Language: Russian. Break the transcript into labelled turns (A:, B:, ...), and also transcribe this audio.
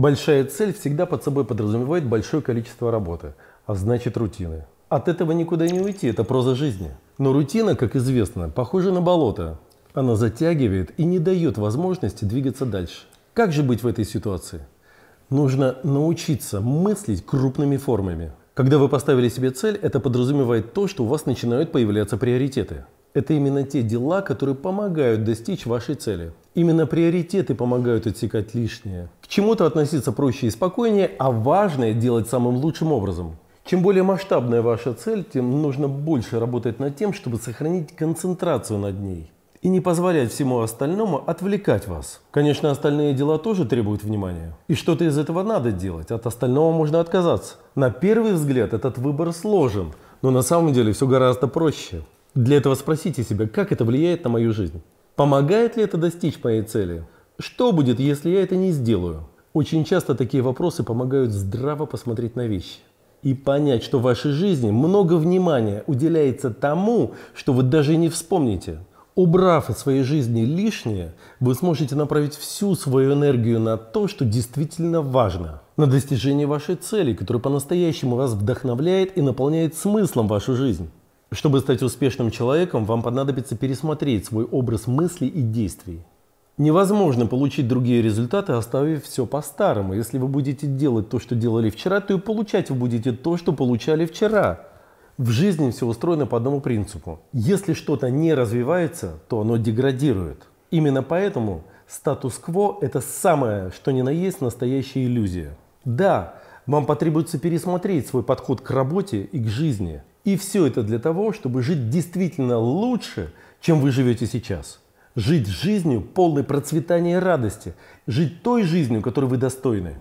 A: Большая цель всегда под собой подразумевает большое количество работы, а значит рутины. От этого никуда не уйти, это проза жизни. Но рутина, как известно, похожа на болото. Она затягивает и не дает возможности двигаться дальше. Как же быть в этой ситуации? Нужно научиться мыслить крупными формами. Когда вы поставили себе цель, это подразумевает то, что у вас начинают появляться приоритеты. Это именно те дела, которые помогают достичь вашей цели. Именно приоритеты помогают отсекать лишнее. К чему-то относиться проще и спокойнее, а важное делать самым лучшим образом. Чем более масштабная ваша цель, тем нужно больше работать над тем, чтобы сохранить концентрацию над ней и не позволять всему остальному отвлекать вас. Конечно, остальные дела тоже требуют внимания. И что-то из этого надо делать, от остального можно отказаться. На первый взгляд этот выбор сложен, но на самом деле все гораздо проще. Для этого спросите себя, как это влияет на мою жизнь. Помогает ли это достичь моей цели? Что будет, если я это не сделаю? Очень часто такие вопросы помогают здраво посмотреть на вещи и понять, что в вашей жизни много внимания уделяется тому, что вы даже не вспомните. Убрав из своей жизни лишнее, вы сможете направить всю свою энергию на то, что действительно важно, на достижение вашей цели, которая по-настоящему вас вдохновляет и наполняет смыслом вашу жизнь. Чтобы стать успешным человеком, вам понадобится пересмотреть свой образ мыслей и действий. Невозможно получить другие результаты, оставив все по-старому. Если вы будете делать то, что делали вчера, то и получать вы будете то, что получали вчера. В жизни все устроено по одному принципу. Если что-то не развивается, то оно деградирует. Именно поэтому статус-кво – это самое, что ни на есть настоящая иллюзия. Да, вам потребуется пересмотреть свой подход к работе и к жизни – и все это для того, чтобы жить действительно лучше, чем вы живете сейчас. Жить жизнью полной процветания и радости. Жить той жизнью, которой вы достойны.